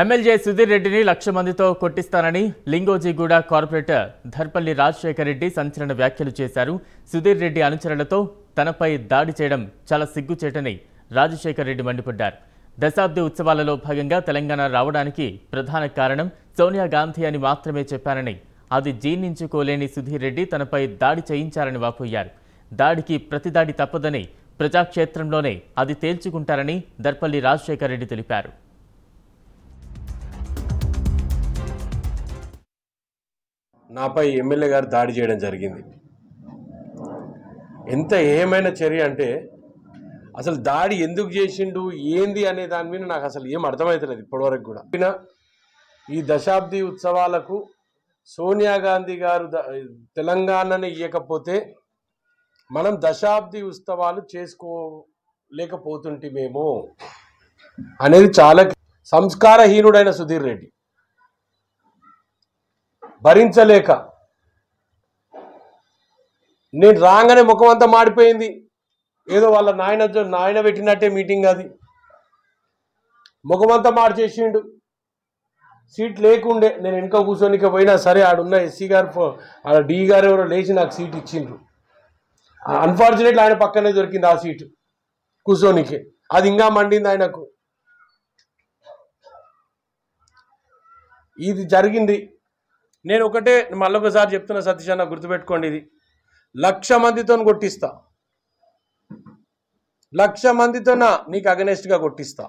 MLA Sudheer రెడ్డిని లక్ష మందితో కొట్టిస్తానని లింగోజీగూడ కార్పొరేటర్ ధర్పల్లి రాజశేఖర రెడ్డి సంచలన వ్యాఖ్యలు చేశారు సుధీర్ రెడ్డి అనుచరులతో తనపై దాడి చేయడం చాలా సిగ్గుచేటని రాజశేఖర రెడ్డి మండిపడ్డారు దశాబ్ది ఉత్సవాలలో భాగంగా తెలంగాణ రావడానికి ప్రధాన కారణం సోనియా గాంధీ అని మాత్రమే చెప్పానని అది జీర్ణించుకోలేని సుధీర్ రెడ్డి తనపై దాడి చేయించారని వాపోయారు దాడికి ప్రతిదాడి తప్పదని ప్రజాక్షేత్రంలోనే అది తేల్చుకుంటారని దర్పల్లి రాజశేఖర రెడ్డి తెలిపారు నాపై ఎమ్మెల్యే గారు దాడి చేయడం జరిగింది ఎంత ఏమైన చర్య అంటే అసలు దాడి ఎందుకు చేసిండు ఏంది అనే దాని మీద నాకు అసలు ఏం అర్థమవుతలేదు ఇప్పటివరకు కూడా ఈ దశాబ్ది ఉత్సవాలకు సోనియా గాంధీ గారు తెలంగాణని ఇవ్వకపోతే మనం దశాబ్ది ఉత్సవాలు చేసుకోలేకపోతుంటేమేమో అనేది చాలా సంస్కారహీనుడైన సుధీర్ రెడ్డి భరించలేక నేను రాగానే ముఖం అంతా మాడిపోయింది ఏదో వాళ్ళ నాయన నాయన పెట్టినట్టే మీటింగ్ అది ముఖమంతా చేసిండు సీట్ లేకుండే నేను వెనుక కూర్చోనికే పోయినా సరే ఆడున్న ఎస్సీ గారు ఆడ డి గారు ఎవరో లేచి నాకు సీట్ ఇచ్చిండ్రు అన్ఫార్చునేట్లీ ఆయన పక్కనే దొరికింది ఆ సీటు కూర్చోనికి అది ఇంకా మండింది ఆయనకు ఇది జరిగింది నేను ఒకటే మళ్ళొకసారి చెప్తున్న సతీష్ అన్న గుర్తుపెట్టుకోండి ఇది లక్ష మందితో కొట్టిస్తా లక్ష మందితో నీకు అగనెస్ట్గా కొట్టిస్తా